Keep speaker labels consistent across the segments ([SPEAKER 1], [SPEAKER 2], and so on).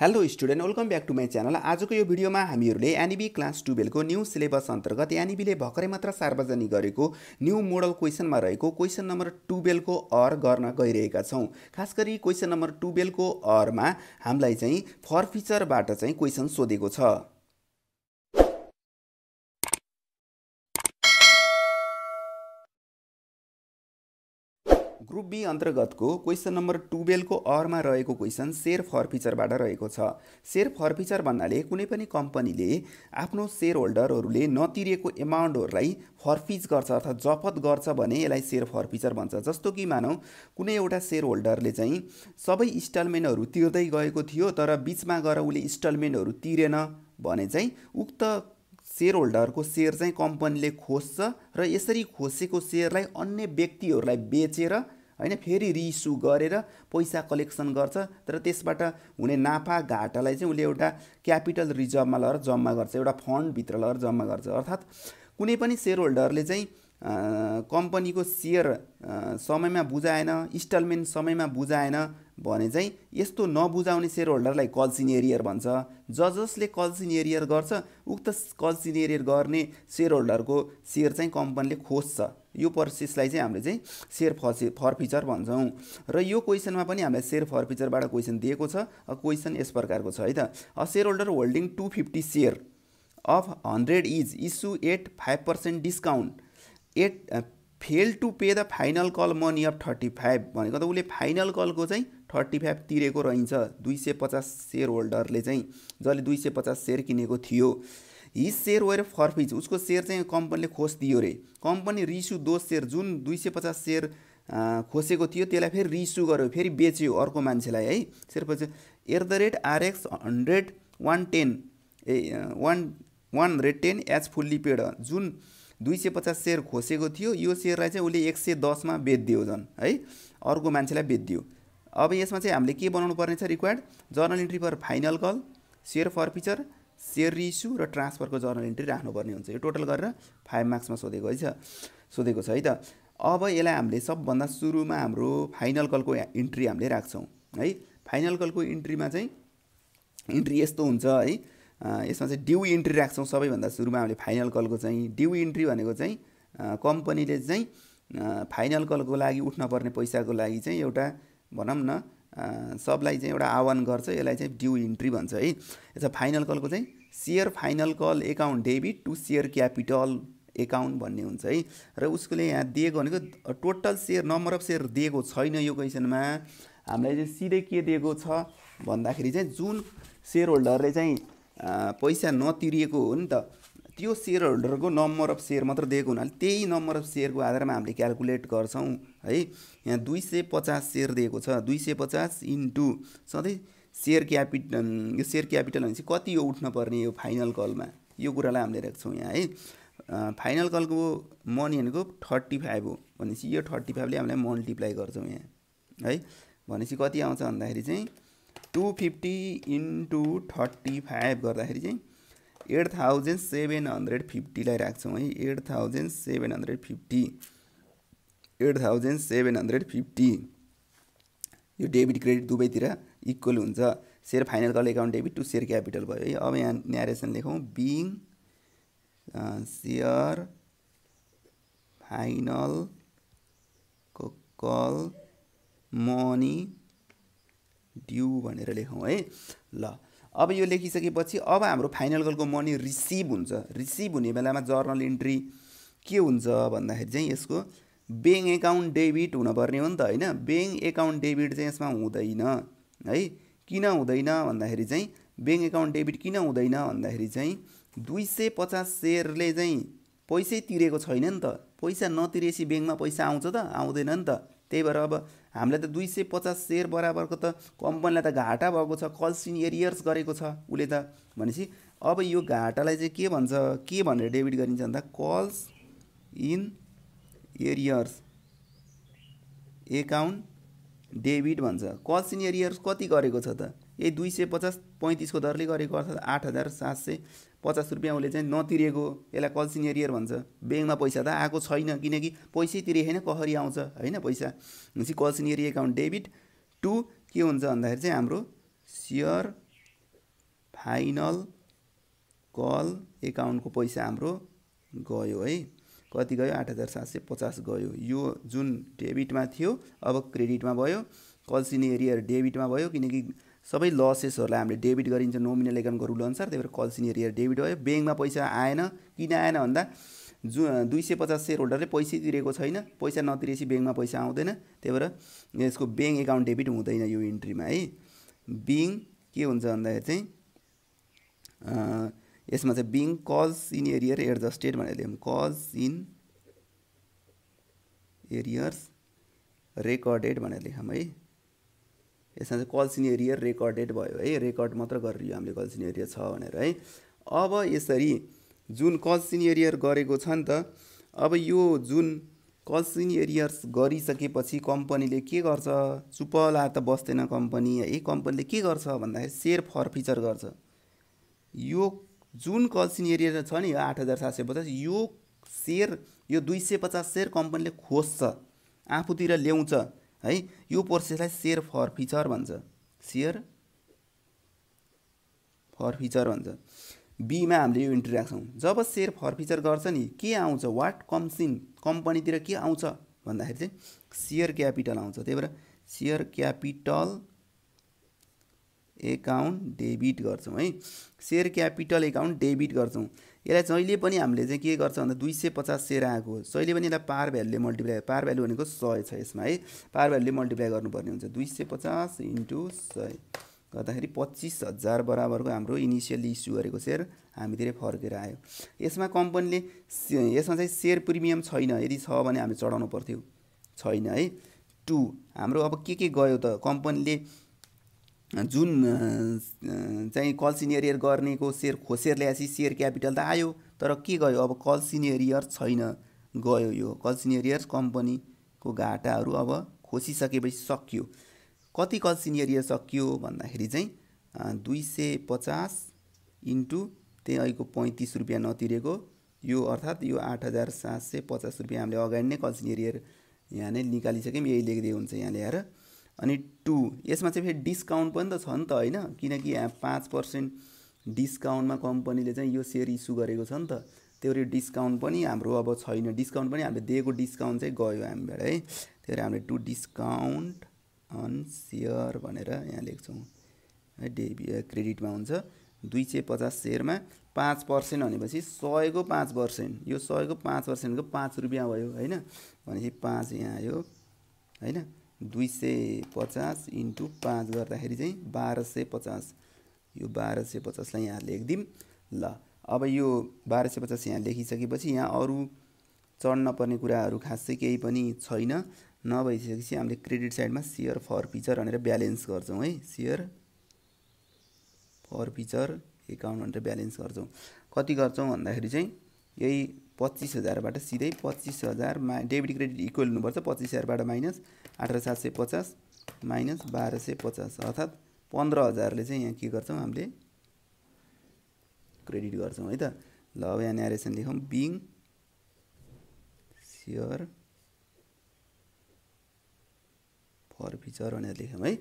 [SPEAKER 1] hello student welcome back to my channel आजको यो भिडियोमा हामीहरूले एनिबी क्लास टुवेल्भको न्यू सिलेबस अन्तर्गत एनिबीले e भर्खरै मात्र सार्वजनिक गरेको न्यू मोडल क्वेसनमा रहेको क्वेसन नम्बर टुवेल्भको अर गर्न गइरहेका छौँ खास गरी क्वेसन नम्बर टुवेल्भको अरमा हामीलाई चाहिँ फर फिचरबाट चाहिँ क्वेसन सोधेको छ ग्रुप बी अन्तर्गतको क्वेसन नम्बर टुवेल्भको अरमा रहेको क्वेसन सेयर फर फिचरबाट रहेको छ सेयर फर फिचर भन्नाले कुनै पनि कम्पनीले आफ्नो सेयर होल्डरहरूले नतिरिएको एमाउन्टहरूलाई फर्फिज गर्छ अर्थात् जफत गर्छ भने यसलाई सेयर फर फिचर भन्छ जस्तो कि मानौँ कुनै एउटा सेयर होल्डरले चाहिँ सबै इन्स्टलमेन्टहरू तिर्दै गएको थियो तर बिचमा गएर उसले इन्स्टलमेन्टहरू तिरेन भने चाहिँ उक्त सेयर होल्डरको सेयर चाहिँ कम्पनीले खोज्छ र यसरी खोसेको सेयरलाई अन्य व्यक्तिहरूलाई बेचेर होइन फेरि रिइस्यु गरेर पैसा कलेक्सन गर्छ तर त्यसबाट हुने नाफा घाटालाई चाहिँ उसले एउटा क्यापिटल रिजर्भमा लगेर जम्मा गर्छ एउटा फन्डभित्र लगेर जम्मा गर्छ अर्थात् कुनै पनि सेयर होल्डरले चाहिँ कम्पनीको सेयर समयमा बुझाएन इन्स्टलमेन्ट समयमा बुझाएन भने चाहिँ यस्तो नबुझाउने सेयर होल्डरलाई कल्सिन एरियर भन्छ ज जसले एरियर गर्छ उक्त कल्सिन एरियर गर्ने सेयर होल्डरको सेयर चाहिँ कम्पनीले खोज्छ यो प्रोसेसलाई चाहिँ हामीले चाहिँ सेयर फर फर फिचर भन्छौँ र यो क्वेसनमा पनि हामीलाई सेयर फर फिचरबाट क्वेसन दिएको छ क्वेसन यस प्रकारको छ है त share holder holding two fifty share of hundred is issue at five percent discount at fail to pay the final call money of thirty five भनेको त उसले फाइनल कलको चाहिँ थर्टी फाइभ तिरेको रहन्छ दुई सय पचास सेयर होल्डरले चाहिँ जसले दुई सय पचास सेयर किनेको थियो हिज सेयर वेयर फर्फिज उसको सेयर चाहिँ कम्पनीले खोस दियो रे कम्पनी रिस्यु दोस सेयर जुन दुई सय पचास सेयर खोसेको थियो त्यसलाई फेरि रिस्यु गर्यो फेरि बेच्यो अर्को मान्छेलाई है सेयर पछि at the rate RX hundred one ten a one one hundred ten each fully paid जुन दुई सय पचास सेयर खोसेको थियो यो सेयरलाई चाहिँ उसले एक सय दसमा बेचिदियो झन् है अर्को मान्छेलाई बेचिदियो अब यसमा चाहिँ हामीले के बनाउनु पर्नेछ required journal entry for final call share forfeiture share reissue र ट्रान्सफरको जर्नल इन्ट्री राख्नुपर्ने हुन्छ यो टोटल गरेर फाइभ मार्क्समा सोधेको है छ सोधेको छ है त अब यसलाई हामीले सबभन्दा सुरुमा हाम्रो फाइनल कलको इन्ट्री हामीले राख्छौँ है फाइनल कलको इन्ट्रीमा चाहिँ इन्ट्री यस्तो हुन्छ है यसमा चाहिँ ड्यु इन्ट्री राख्छौँ सबैभन्दा सुरुमा हामीले फाइनल कलको चाहिँ ड्यु इन्ट्री भनेको चाहिँ कम्पनीले चाहिँ फाइनल कलको लागि उठ्नपर्ने पैसाको लागि चाहिँ एउटा भनौँ न सबलाई चाहिँ एउटा आह्वान गर्छ यसलाई चाहिँ ड्यु इन्ट्री भन्छ है यसमा फाइनल कलको चाहिँ share final call account debit to share capital account भन्ने हुन्छ है र उसकोले यहाँ दिएको भनेको total share number of share दिएको छैन यो क्वेसनमा हामीलाई चाहिँ सिधै के दिएको छ भन्दाखेरि चाहिँ जुन सेयर होल्डरले चाहिँ पैसा नतिरिएको हो नि त त्यो सेयर होल्डरको नम्बर अफ सेयर मात्र दिएको हुनाले त्यही नम्बर अफ सेयरको आधारमा हामीले क्यालकुलेट गर्छौँ है यहाँ दुई सय पचास सेयर दिएको छ दुई सय पचास इन्टु सधैँ सेयर क्यापिट यो सेयर क्यापिटल भनेपछि कति यो उठ्नुपर्ने यो फाइनल कलमा यो कुरालाई हामीले राख्छौँ यहाँ है फाइनल कलको मनी भनेको थर्टी फाइभ हो भनेपछि यो थर्टी फाइभले हामीलाई मल्टिप्लाई गर्छौँ यहाँ है भनेपछि कति आउँछ भन्दाखेरि चाहिँ two fifty into thirty five गर्दाखेरि चाहिँ एट थाउजन्ड सेभेन हन्ड्रेड फिफ्टीलाई राख्छौँ है eight thousand seven hundred fifty eight thousand seven hundred fifty यो डेबिट क्रेडिट दुवैतिर इक्वल हुन्छ share final call account debit to share capital भयो है अब यहाँ न्यारेसन लेखौँ being share final call money due भनेर लेखौँ है ल अब यो लेखिसकेपछि अब हाम्रो फाइनल कलको मनी रिसिभ हुन्छ रिसिभ हुने बेलामा जर्नल इन्ट्री के हुन्छ भन्दाखेरि चाहिँ यसको ब्याङ्क एकाउन्ट डेबिट हुनुपर्ने हो नि त होइन ब्याङ्क एकाउन्ट डेबिट चाहिँ यसमा हुँदैन है किन हुँदैन भन्दाखेरि चाहिँ ब्याङ्क एकाउन्ट डेबिट किन हुँदैन भन्दाखेरि चाहिँ दुई सय पचास सेयरले चाहिँ पैसै तिरेको छैन नि त पैसा नतिरेपछि ब्याङ्कमा पैसा आउँछ त आउँदैन नि त त्यही भएर अब हामीलाई त दुई सय पचास सेयर बराबरको त कम्पनीलाई त घाटा भएको छ कल्सिन एरियर्स गरेको छ उसले त भनेपछि अब यो घाटालाई चाहिँ के भन्छ के भनेर डेबिट गरिन्छ भन्दा calls in arrears account debit भन्छ कसिन एरियर्स कति गरेको छ त ए दुई सय पचास पैँतिसको दरले गरेको अर्थात् आठ हजार सात सय पचास रुपियाँ उसले चाहिँ नतिरेको यसलाई कल्सिन एरियर भन्छ ब्याङ्कमा पैसा त आएको छैन किनकि पैसै तिरेको होइन कसरी आउँछ होइन पैसा भनेपछि calls in arrear account debit to के हुन्छ भन्दाखेरि चाहिँ हाम्रो सियर फाइनल कल एकाउन्टको पैसा हाम्रो गयो है कति गयो आठ हजार सात सय पचास गयो यो जुन डेबिटमा थियो अब क्रेडिटमा भयो कल्सिनी एरिया डेबिटमा भयो किनकि सबै लसेसहरूलाई हामीले डेबिट गरिन्छ नोमिनल एकाउन्टको रुल अनुसार त्यही भएर कल्सिनी एरिया डेबिट भयो ब्याङ्कमा पैसा आएन किन आएन भन्दा जु दुई सय पचास सेयर होल्डरले पैसै तिरेको छैन पैसा नतिरेपछि ब्याङ्कमा पैसा आउँदैन त्यही भएर यसको ब्याङ्क एकाउन्ट डेबिट हुँदैन यो इन्ट्रीमा है बिङ के हुन्छ भन्दाखेरि चाहिँ यसमा चाहिँ being calls in arrear adjusted भनेर लेख्यौँ कज इन एरियर्स रेकर्डेड भनेर लेखौँ है यसमा चाहिँ कल्सिन एरियर रेकर्डेड भयो है रेकर्ड मात्र गरेर यो हामीले कल्सिन एरियर छ भनेर है अब यसरी जुन कल्सिन एरियर गरेको छ नि त अब यो जुन कल्सिन एरियर्स गरिसकेपछि कम्पनीले के गर्छ चुपला त बस्दैन कम्पनी है कम्पनीले के गर्छ भन्दाखेरि सेयर फिचर गर्छ यो जुन कल्सिन एरिया छ नि यो आठ हजार सात सय पचास यो सेयर यो दुई सय पचास सेयर कम्पनीले खोज्छ आफूतिर ल्याउँछ है यो प्रोसेसलाई सेयर फर फिचर भन्छ सेयर फर फिचर भन्छ बीमा हामीले यो इन्ट्री राख्छौँ जब सेयर फर फिचर गर्छ नि के आउँछ वाट कम्सिन कम्पनीतिर के आउँछ भन्दाखेरि चाहिँ सेयर क्यापिटल आउँछ त्यही भएर सेयर क्यापिटल एकाउन्ट डेबिट गर्छौँ है सेयर क्यापिटल एकाउन्ट डेबिट गर्छौँ यसलाई जहिले पनि हामीले चाहिँ के गर्छ भन्दा दुई सय पचास सेयर आएको जहिले पनि यसलाई पार भ्यालुले मल्टिप्लाई पार भ्यालु भनेको सय छ यसमा है पार भ्यालुले मल्टिप्लाई गर्नुपर्ने हुन्छ दुई सय पचास इन्टु सय गर्दाखेरि पच्चिस हजार बराबरको हाम्रो इनिसियली इस्यु गरेको सेयर हामीतिर फर्केर आयो यसमा कम्पनीले यसमा चाहिँ सेयर प्रिमियम छैन यदि छ भने हामी चढाउनु पर्थ्यो छैन है टु हाम्रो अब के के गयो त कम्पनीले जुन चाहिँ कल्सिनियर गर्नेको सेयर खोसेर ल्याएपछि सेयर क्यापिटल त आयो तर के गयो अब कल्सिनियर छैन गयो यो कल्सिनियर कम्पनीको घाटाहरू अब खोसिसकेपछि सकियो कति कल्सिनियर सकियो भन्दाखेरि चाहिँ दुई सय पचास इन्टु त्यही अहिलेको पैँतिस रुपियाँ नतिरेको यो अर्थात् यो आठ हजार सात सय पचास रुपियाँ हामीले अगाडि नै कल्सिनियर यहाँ नै निकालिसक्यौँ यही लेखिदिएको हुन्छ यहाँ ल्याएर अनि टु यसमा चाहिँ फेरि डिस्काउन्ट पनि त छ नि त होइन किनकि यहाँ पाँच पर्सेन्ट डिस्काउन्टमा कम्पनीले चाहिँ यो सेयर इस्यु गरेको छ नि त त्यो डिस्काउन्ट पनि हाम्रो अब छैन डिस्काउन्ट पनि हामीले दिएको डिस्काउन्ट चाहिँ गयो हामीबाट है त्यही भएर हामीले टु डिस्काउन्ट अन सेयर भनेर यहाँ लेख्छौँ है डेबि क्रेडिटमा हुन्छ दुई सय पचास सेयरमा पाँच पर्सेन्ट भनेपछि सयको पाँच पर्सेन्ट यो सयको पाँच पर्सेन्टको पाँच रुपियाँ भयो होइन भनेपछि पाँच यहाँ आयो होइन दुई सय पचास इन्टु पाँच गर्दाखेरि चाहिँ बाह्र सय पचास यो बाह्र सय पचासलाई यहाँ लेखिदिउँ ल अब यो बाह्र सय पचास यहाँ लेखिसकेपछि यहाँ अरू चढ्न पर्ने कुराहरू खासै केही पनि छैन नभइसकेपछि हामीले क्रेडिट साइडमा सेयर फर फिचर भनेर ब्यालेन्स गर्छौँ है सेयर फर फिचर एकाउन्ट भनेर ब्यालेन्स गर्छौँ कति गर्छौँ भन्दाखेरि चाहिँ यही पच्चिस हजारबाट सिधै पच्चिस मा डेबिट क्रेडिट इक्वल हुनुपर्छ पच्चिस हजारबाट माइनस अठार सात सय पचास माइनस बाह्र सय पचास अर्थात् पन्ध्र हजारले चाहिँ यहाँ के गर्छौँ हामीले क्रेडिट गर्छौँ है त ल अब यहाँ नेरेसन लेखौँ बिङ सेयर फर फिचर भनेर लेख्यौँ है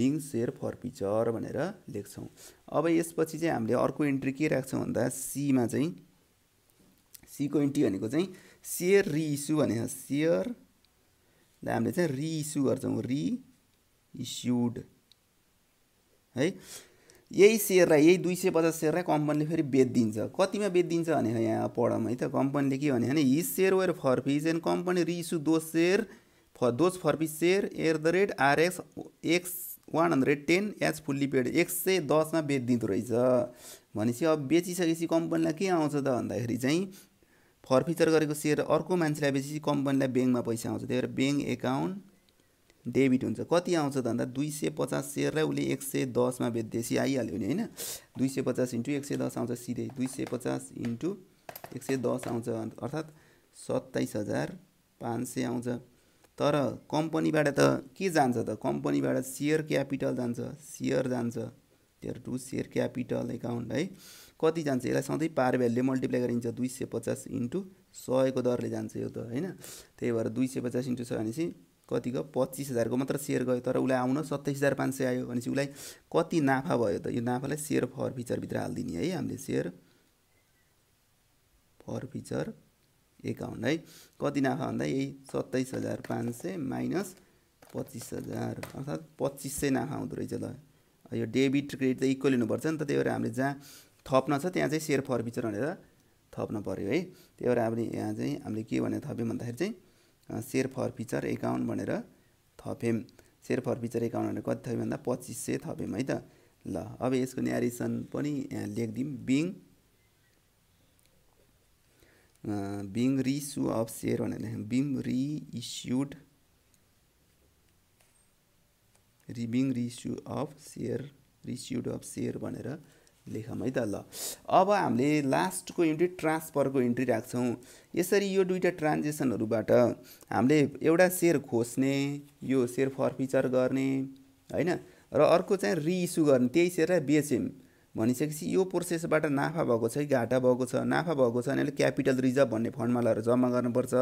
[SPEAKER 1] बिङ सेयर फर फिचर भनेर लेख्छौँ अब यसपछि चाहिँ हामीले अर्को इन्ट्री के राख्छौँ भन्दा सीमा चाहिँ सीको एन्टी भनेको चाहिँ सेयर रिइस्यु भनेको छ सेयर हामीले चाहिँ रिइस्यु गर्छौँ रिइस्युड है यही सेयरलाई यही दुई सय पचास सेयरलाई कम्पनीले फेरि बेचिदिन्छ कतिमा बेचिदिन्छ भनेको यहाँ पढौँ है त कम्पनीले के भने his share were forfeited and company reissue those share of those forfeited share at the rate RX X one hundred ten as fully paid एक सय दसमा बेचिदिँदो रहेछ भनेपछि अब बेचिसकेपछि कम्पनीलाई के आउँछ त भन्दाखेरि चाहिँ फर्फिचर गरेको सेयर अर्को मान्छेलाई बेसी कम्पनीलाई ब्याङ्कमा पैसा आउँछ त्यही भएर ब्याङ्क एकाउन्ट डेबिट हुन्छ कति आउँछ भन्दा दुई सय पचास सेयरलाई उसले एक सय दसमा बेच्दैसी आइहाल्यो नि होइन दुई सय पचास इन्टु एक सय दस आउँछ सिधै दुई सय पचास इन्टु एक सय दस आउँछ अर्थात् सत्ताइस हजार पाँच सय आउँछ तर कम्पनीबाट त के जान्छ त कम्पनीबाट सेयर क्यापिटल जान्छ सेयर जान्छ त्यो टु सेयर क्यापिटल एकाउन्ट है कति जान्छ यसलाई सधैँ पार भ्यालुले मल्टिप्लाई गरिन्छ दुई सय पचास इन्टु सयको दरले जान्छ यो त होइन त्यही भएर दुई सय पचास इन्टु सय भनेपछि कति पच्चिस हजारको मात्र सेयर गयो तर उसलाई आउन सत्ताइस हजार पाँच सय आयो भनेपछि उसलाई कति नाफा भयो त यो नाफालाई सेयर फर फिचरभित्र हालिदिने है हामीले सेयर फर फिचर एकाउन्ट है कति नाफा भन्दा यही सत्ताइस हजार पाँच सय माइनस पच्चिस हजार अर्थात् पच्चिस सय नाफा आउँदो रहेछ ल यो डेबिट क्रेडिट त इक्वल हुनुपर्छ नि त त्यही भएर हामीले जहाँ थप्न छ त्यहाँ चाहिँ सेयर फर फिचर भनेर थप्न पऱ्यो है त्यही भएर हामीले यहाँ चाहिँ हामीले के भनेर थप्यौँ भन्दाखेरि चाहिँ सेयर फर फिचर एकाउन्ट भनेर थप्यौँ सेयर फर फिचर एकाउन्ट भनेर कति थप्यौँ भन्दा पच्चिस सय थप्यौँ है त ल अब यसको न्यारेसन पनि यहाँ लेखिदिउँ being being reissue of share भनेर लेख्यौँ बिङ रिइस्युड रिबिङ reissue of share reissued of share भनेर लेखौँ है त ल अब हामीले लास्टको युनिट ट्रान्सफरको इन्ट्री राख्छौँ यसरी यो दुईटा ट्रान्जेक्सनहरूबाट हामीले एउटा सेयर खोज्ने यो सेयर फर्फिचर गर्ने होइन र अर्को चाहिँ रिइस्यु गर्ने त्यही सेयरलाई बेच्यौँ भनिसकेपछि यो प्रोसेसबाट नाफा भएको छ कि घाटा भएको छ नाफा भएको छ भने क्यापिटल रिजर्भ भन्ने फन्डमा जम्मा गर्नुपर्छ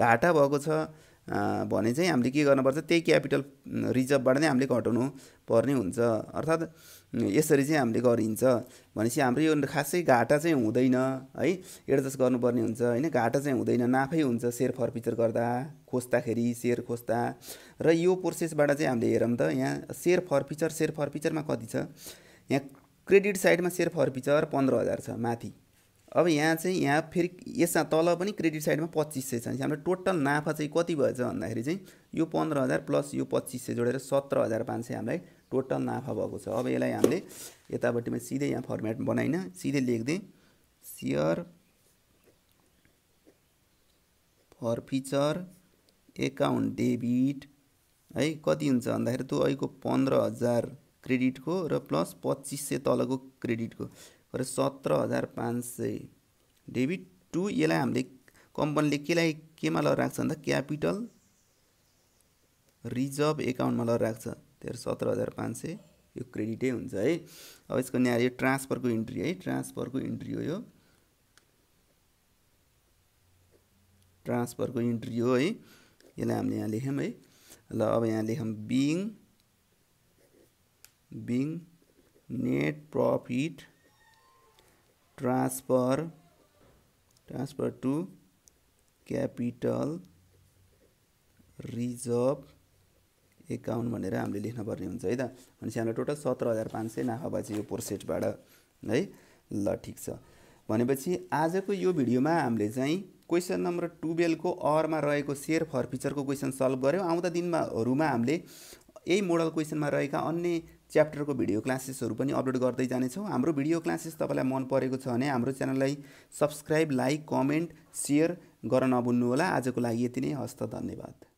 [SPEAKER 1] घाटा भएको छ भने चाहिँ हामीले के गर्नुपर्छ त्यही क्यापिटल रिजर्भबाट नै हामीले घटाउनु पर्ने हुन्छ अर्थात् यसरी चाहिँ हामीले गरिन्छ भनेपछि हाम्रो यो खासै घाटा चाहिँ हुँदैन है एडजस्ट गर्नुपर्ने हुन्छ होइन घाटा चाहिँ हुँदैन नाफै हुन्छ सेयर फर्पिचर गर्दा खोज्दाखेरि सेयर खोज्दा र यो प्रोसेसबाट चाहिँ हामीले हेरौँ त यहाँ सेयर फर्पिचर सेयर फर्पिचरमा कति छ यहाँ क्रेडिट साइडमा सेयर फर्पिचर पन्ध्र हजार छ माथि अब यहाँ चाहिँ यहाँ फेरि यसमा तल पनि क्रेडिट साइडमा पच्चिस सय छ हाम्रो टोटल नाफा चाहिँ कति भएछ भन्दाखेरि चाहिँ यो पन्ध्र हजार प्लस यो पच्चिस सय जोडेर सत्र हजार पाँच सय हामीलाई टोटल नाफा भएको छ अब यसलाई हामीले यतापट्टिमा सिधै यहाँ फर्मेट बनाइन सिधै share share forfeiture account debit है कति हुन्छ भन्दाखेरि त्यो अहिलेको पन्ध्र हजार क्रेडिटको र प्लस पच्चिस सय तलको क्रेडिटको गरेर सत्र हजार पाँच सय डेबिट टु यसलाई हामीले कम्पनीले केलाई केमा ल राख्छ भन्दा क्यापिटल रिजर्भ एकाउन्टमा ल राख्छ त्यहाँ सत्र हजार पाँच सय यो क्रेडिटै हुन्छ है अब यसको यहाँ यो ट्रान्सफरको इन्ट्री है ट्रान्सफरको इन्ट्री हो यो ट्रान्सफरको इन्ट्री हो है यसलाई हामीले यहाँ लेख्यौँ है ल अब यहाँ लेखौँ being being net profit transfer transfer to capital reserve account भनेर हामीले पर्ने हुन्छ है त भनेपछि हाम्रो टोटल सत्र हजार पाँच सय नाफा भएछ यो पोर्सेटबाट है ल ठिक छ भनेपछि आजको यो भिडियोमा हामीले चाहिँ क्वेसन नम्बर टुवेल्भको अरमा रहेको सेयर फर फिचरको क्वेसन सल्भ गऱ्यौँ आउँदा दिनमाहरूमा हामीले यही मोडल क्वेसनमा रहेका अन्य च्याप्टरको भिडियो क्लासेसहरू पनि अपलोड गर्दै जानेछौँ हाम्रो भिडियो क्लासेस तपाईँलाई मन परेको छ भने हाम्रो च्यानललाई सब्सक्राइब लाइक कमेन्ट सेयर गर्न नभुल्नुहोला आजको लागि यति नै हस्त धन्यवाद